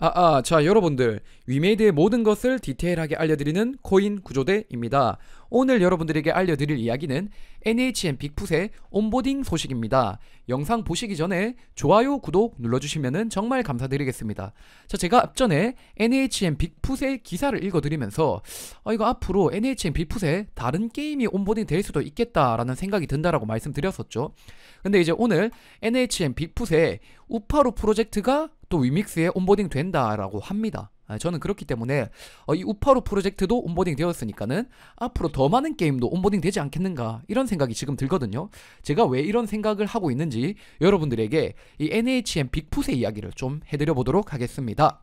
아, 아, 자, 여러분들. 위메이드의 모든 것을 디테일하게 알려드리는 코인 구조대입니다. 오늘 여러분들에게 알려드릴 이야기는 NHN 빅풋의 온보딩 소식입니다. 영상 보시기 전에 좋아요, 구독 눌러주시면 정말 감사드리겠습니다. 자, 제가 앞전에 NHN 빅풋의 기사를 읽어드리면서 아, 이거 앞으로 NHN 빅풋의 다른 게임이 온보딩 될 수도 있겠다라는 생각이 든다라고 말씀드렸었죠. 근데 이제 오늘 NHN 빅풋의 우파로 프로젝트가 또 위믹스에 온보딩 된다라고 합니다. 아, 저는 그렇기 때문에 어, 이 우파로 프로젝트도 온보딩 되었으니까는 앞으로 더 많은 게임도 온보딩 되지 않겠는가 이런 생각이 지금 들거든요. 제가 왜 이런 생각을 하고 있는지 여러분들에게 이 NHN 빅풋의 이야기를 좀 해드려 보도록 하겠습니다.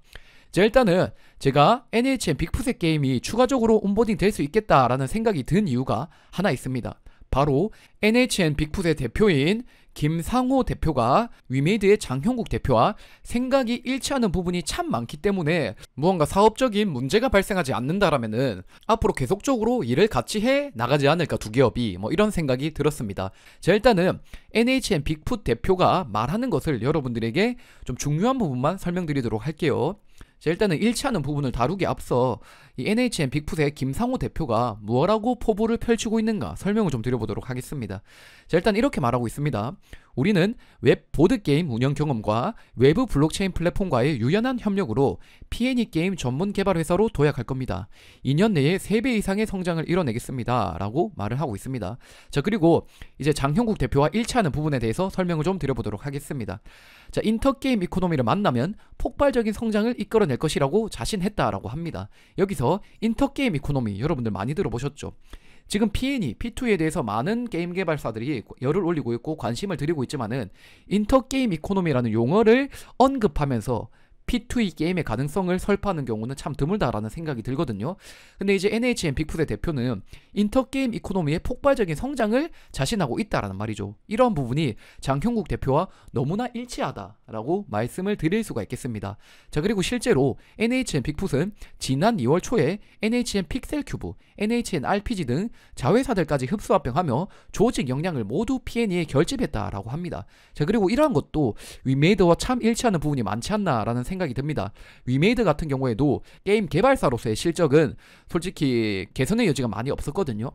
자 일단은 제가 NHN 빅풋의 게임이 추가적으로 온보딩 될 수 있겠다라는 생각이 든 이유가 하나 있습니다. 바로 NHN 빅풋의 대표인 김상호 대표가 위메이드의 장형국 대표와 생각이 일치하는 부분이 참 많기 때문에 무언가 사업적인 문제가 발생하지 않는다라면은 앞으로 계속적으로 일을 같이 해 나가지 않을까 두 기업이 뭐 이런 생각이 들었습니다. 자 일단은 NHN 빅풋 대표가 말하는 것을 여러분들에게 좀 중요한 부분만 설명드리도록 할게요. 자 일단은 일치하는 부분을 다루기 앞서 이 NHN 빅풋의 김상호 대표가 뭐라고 포부를 펼치고 있는가 설명을 좀 드려보도록 하겠습니다. 자, 일단 이렇게 말하고 있습니다. 우리는 웹 보드게임 운영 경험과 외부 블록체인 플랫폼과의 유연한 협력으로 p e 게임 전문 개발 회사로 도약할 겁니다. 2년 내에 3배 이상의 성장을 이뤄내겠습니다. 라고 말을 하고 있습니다. 자, 그리고 이제 장형국 대표와 일치하는 부분에 대해서 설명을 좀 드려보도록 하겠습니다. 자, 인터게임 이코노미를 만나면 폭발적인 성장을 이끌어낼 것이라고 자신했다라고 합니다. 여기서 대해서 인터게임 이코노미 여러분들 많이 들어보셨죠? 지금 p n e, P2에 대해서 많은 게임 개발사들이 열을 올리고 있고 관심을 드리고 있지만은 인터게임 이코노미라는 용어를 언급하면서 P2E 게임의 가능성을 설파하는 경우는 참 드물다라는 생각이 들거든요. 근데 이제 NHN 빅풋의 대표는 인터게임 이코노미의 폭발적인 성장을 자신하고 있다라는 말이죠. 이런 부분이 장형국 대표와 너무나 일치하다라고 말씀을 드릴 수가 있겠습니다. 자, 그리고 실제로 NHN 빅풋은 지난 2월 초에 NHN 픽셀 큐브, NHN RPG 등 자회사들까지 흡수합병하며 조직 역량을 모두 P&E에 결집했다라고 합니다. 자, 그리고 이러한 것도 위메이드와 참 일치하는 부분이 많지 않나라는 생각이 생각이 듭니다. 위메이드 같은 경우에도 게임 개발사로서의 실적은 솔직히 개선의 여지가 많이 없었거든요.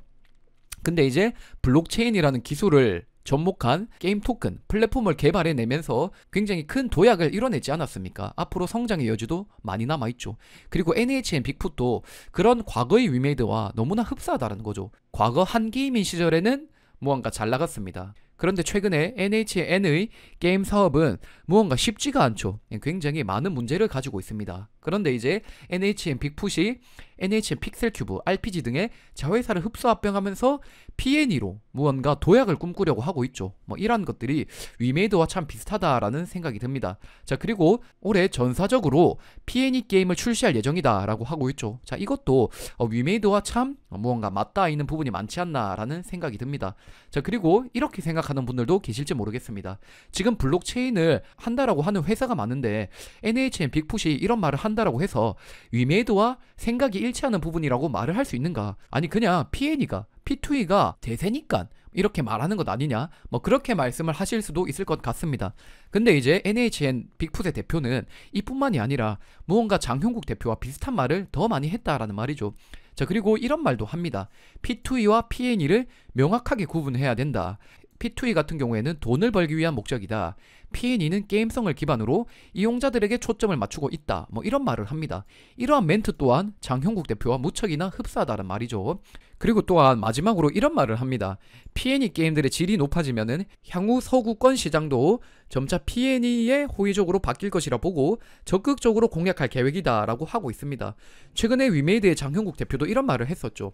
근데 이제 블록체인이라는 기술을 접목한 게임 토큰 플랫폼을 개발해내면서 굉장히 큰 도약을 이뤄내지 않았습니까? 앞으로 성장의 여지도 많이 남아있죠. 그리고 NHN 빅풋도 그런 과거의 위메이드와 너무나 흡사하다는 거죠. 과거 한 게임인 시절에는 무언가 잘 나갔습니다. 그런데 최근에 NHN의 게임 사업은 무언가 쉽지가 않죠. 예, 굉장히 많은 문제를 가지고 있습니다. 그런데 이제 NHN 빅풋이 NHN 픽셀 큐브, RPG 등의 자회사를 흡수 합병하면서 P&E로 n 무언가 도약을 꿈꾸려고 하고 있죠. 뭐 이러한 것들이 위메이드와 참 비슷하다라는 생각이 듭니다. 자, 그리고 올해 전사적으로 P&E n e 게임을 출시할 예정이다라고 하고 있죠. 자, 이것도 어, 위메이드와 참 무언가 맞닿아 있는 부분이 많지 않나라는 생각이 듭니다. 자, 그리고 이렇게 생각하는 분들도 계실지 모르겠습니다. 지금 블록체인을 한다라고 하는 회사가 많은데 NHN 빅풋이 이런 말을 한다라고 해서 위메이드와 생각이 일치하는 부분이라고 말을 할 수 있는가? 아니 그냥 PN이가 P2E가 대세니까 이렇게 말하는 것 아니냐? 뭐 그렇게 말씀을 하실 수도 있을 것 같습니다. 근데 이제 NHN 빅풋의 대표는 이뿐만이 아니라 무언가 장형국 대표와 비슷한 말을 더 많이 했다라는 말이죠. 자 그리고 이런 말도 합니다. P2E와 PNE를 명확하게 구분해야 된다. P2E 같은 경우에는 돈을 벌기 위한 목적이다. P&E는 게임성을 기반으로 이용자들에게 초점을 맞추고 있다. 뭐 이런 말을 합니다. 이러한 멘트 또한 장형국 대표와 무척이나 흡사하다는 말이죠. 그리고 또한 마지막으로 이런 말을 합니다. P&E 게임들의 질이 높아지면은 향후 서구권 시장도 점차 P&E의 호의적으로 바뀔 것이라 보고 적극적으로 공략할 계획이다라고 하고 있습니다. 최근에 위메이드의 장형국 대표도 이런 말을 했었죠.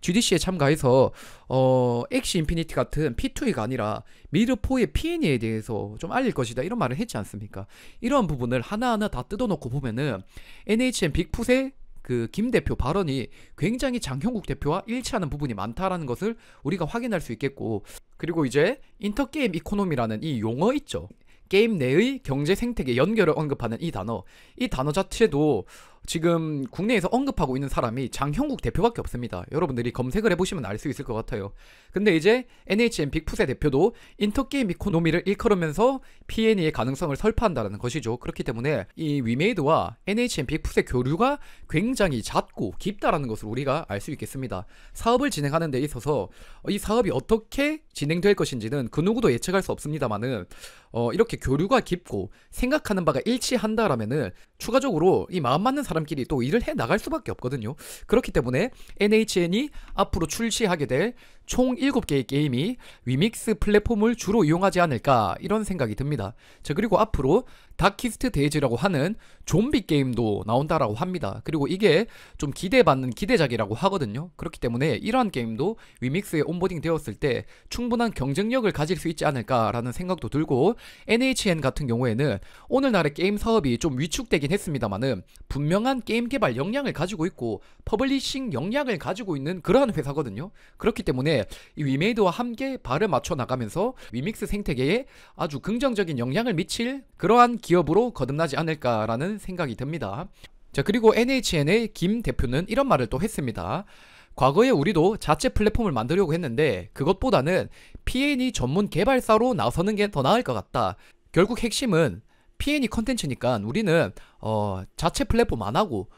GDC에 참가해서 어 엑시 인피니티 같은 P2E가 아니라 미르4의 P2E에 대해서 좀 알릴 것이다 이런 말을 했지 않습니까? 이런 부분을 하나하나 다 뜯어놓고 보면은 NHN 빅풋의 그김 대표 발언이 굉장히 장형국 대표와 일치하는 부분이 많다라는 것을 우리가 확인할 수 있겠고 그리고 이제 인터게임 이코노미라는 이 용어 있죠 게임 내의 경제 생태계 연결을 언급하는 이 단어 이 단어 자체도 지금 국내에서 언급하고 있는 사람이 장형국 대표밖에 없습니다. 여러분들이 검색을 해보시면 알 수 있을 것 같아요. 근데 이제 NHN 빅풋의 대표도 인터게임 이코노미를 일컬으면서 P&E의 가능성을 설파한다는 것이죠. 그렇기 때문에 이 위메이드와 NHN 빅풋의 교류가 굉장히 잦고 깊다라는 것을 우리가 알 수 있겠습니다. 사업을 진행하는 데 있어서 이 사업이 어떻게 진행될 것인지는 그 누구도 예측할 수 없습니다만은 어 이렇게 교류가 깊고 생각하는 바가 일치한다라면은 추가적으로 이 마음 맞는 사람 사람끼리 또 일을 해 나갈 수밖에 없거든요. 그렇기 때문에 NHN이 앞으로 출시하게 될총 7개의 게임이 위믹스 플랫폼을 주로 이용하지 않을까 이런 생각이 듭니다. 자 그리고 앞으로 다키스트 데이즈라고 하는 좀비 게임도 나온다라고 합니다. 그리고 이게 좀 기대받는 기대작이라고 하거든요. 그렇기 때문에 이러한 게임도 위믹스에 온보딩 되었을 때 충분한 경쟁력을 가질 수 있지 않을까라는 생각도 들고 NHN 같은 경우에는 오늘날의 게임 사업이 좀 위축되긴 했습니다만은 분명한 게임 개발 역량을 가지고 있고 퍼블리싱 역량을 가지고 있는 그러한 회사거든요. 그렇기 때문에 이 위메이드와 함께 발을 맞춰 나가면서 위믹스 생태계에 아주 긍정적인 영향을 미칠 그러한 기업으로 거듭나지 않을까라는 생각이 듭니다. 자 그리고 NHN의 김 대표는 이런 말을 또 했습니다. 과거에 우리도 자체 플랫폼을 만들려고 했는데 그것보다는 p e 전문 개발사로 나서는 게 더 나을 것 같다. 결국 핵심은 p e 컨텐츠니까 우리는 어, 자체 플랫폼 안 하고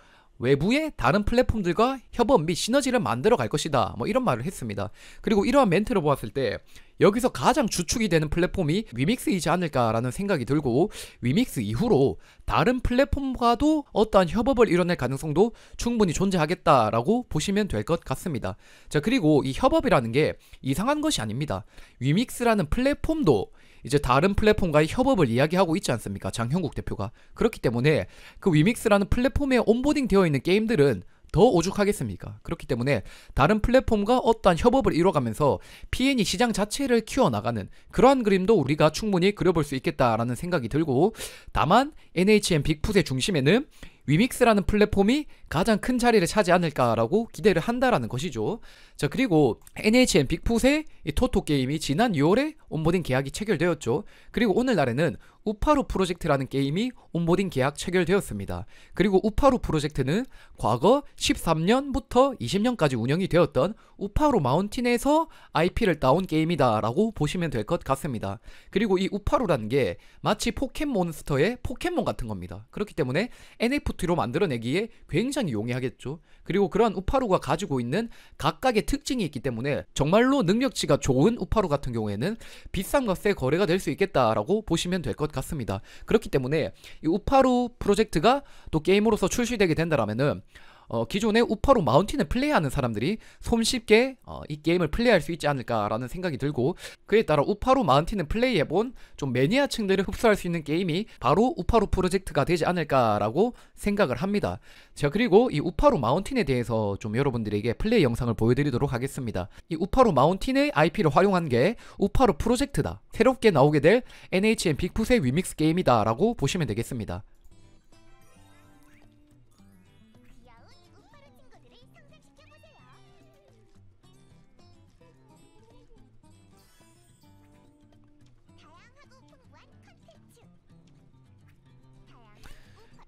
외부의 다른 플랫폼들과 협업 및 시너지를 만들어 갈 것이다. 뭐 이런 말을 했습니다. 그리고 이러한 멘트를 보았을 때 여기서 가장 주축이 되는 플랫폼이 위믹스이지 않을까라는 생각이 들고 위믹스 이후로 다른 플랫폼과도 어떠한 협업을 이뤄낼 가능성도 충분히 존재하겠다라고 보시면 될 것 같습니다. 자 그리고 이 협업이라는 게 이상한 것이 아닙니다. 위믹스라는 플랫폼도 이제 다른 플랫폼과의 협업을 이야기하고 있지 않습니까? 장현국 대표가. 그렇기 때문에 그 위믹스라는 플랫폼에 온보딩 되어 있는 게임들은 더 오죽하겠습니까? 그렇기 때문에 다른 플랫폼과 어떠한 협업을 이뤄가면서 PN이 시장 자체를 키워나가는 그러한 그림도 우리가 충분히 그려볼 수 있겠다라는 생각이 들고 다만 NHN 빅풋의 중심에는 위믹스라는 플랫폼이 가장 큰 자리를 차지 않을까라고 기대를 한다라는 것이죠. 자 그리고 NHN 빅풋의 토토 게임이 지난 6월에 온보딩 계약이 체결되었죠. 그리고 오늘날에는 우파루 프로젝트라는 게임이 온보딩 계약 체결되었습니다. 그리고 우파루 프로젝트는 과거 13년부터 20년까지 운영이 되었던 우파루 마운틴에서 IP를 따온 게임이다라고 보시면 될 것 같습니다. 그리고 이 우파루라는 게 마치 포켓몬스터의 포켓몬 같은 겁니다. 그렇기 때문에 NFT로 만들어내기에 굉장히 천천히 용이하겠죠. 그리고 그러한 우파루가 가지고 있는 각각의 특징이 있기 때문에 정말로 능력치가 좋은 우파루 같은 경우에는 비싼 값에 거래가 될 수 있겠다라고 보시면 될 것 같습니다. 그렇기 때문에 이 우파루 프로젝트가 또 게임으로서 출시되게 된다라면은 어, 기존의 우퍼로 마운틴을 플레이하는 사람들이 손쉽게 어, 이 게임을 플레이할 수 있지 않을까라는 생각이 들고 그에 따라 우파로 마운틴을 플레이해본 좀 매니아층들을 흡수할 수 있는 게임이 바로 우파로 프로젝트가 되지 않을까라고 생각을 합니다. 자 그리고 이 우파로 마운틴에 대해서 좀 여러분들에게 플레이 영상을 보여드리도록 하겠습니다. 이 우파로 마운틴의 IP를 활용한 게 우파로 프로젝트다. 새롭게 나오게 될 NHN 빅풋의 위믹스 게임이다 라고 보시면 되겠습니다.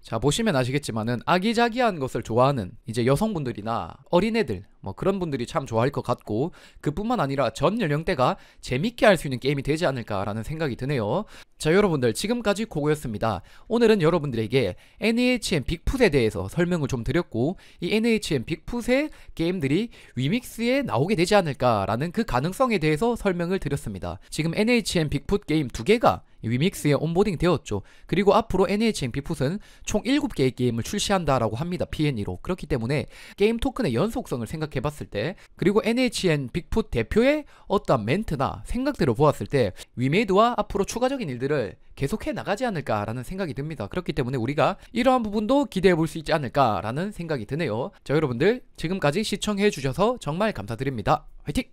자 보시면 아시겠지만은 아기자기한 것을 좋아하는 이제 여성분들이나 어린애들 뭐 그런 분들이 참 좋아할 것 같고 그뿐만 아니라 전 연령대가 재밌게 할 수 있는 게임이 되지 않을까라는 생각이 드네요. 자 여러분들 지금까지 고고였습니다. 오늘은 여러분들에게 NHN 빅풋에 대해서 설명을 좀 드렸고 이 NHN 빅풋의 게임들이 위믹스에 나오게 되지 않을까라는 그 가능성에 대해서 설명을 드렸습니다. 지금 NHN 빅풋 게임 두 개가 위믹스에 온보딩 되었죠. 그리고 앞으로 n h n p 풋은 총 7개의 게임을 출시한다라고 합니다. PNE로. 그렇기 때문에 게임 토큰의 연속성을 생각해 봤을 때 그리고 NHN 빅풋 대표의 어떤 멘트나 생각대로 보았을 때 위메이드와 앞으로 추가적인 일들을 계속해 나가지 않을까라는 생각이 듭니다. 그렇기 때문에 우리가 이러한 부분도 기대해 볼 수 있지 않을까라는 생각이 드네요. 자 여러분들 지금까지 시청해 주셔서 정말 감사드립니다. 화이팅!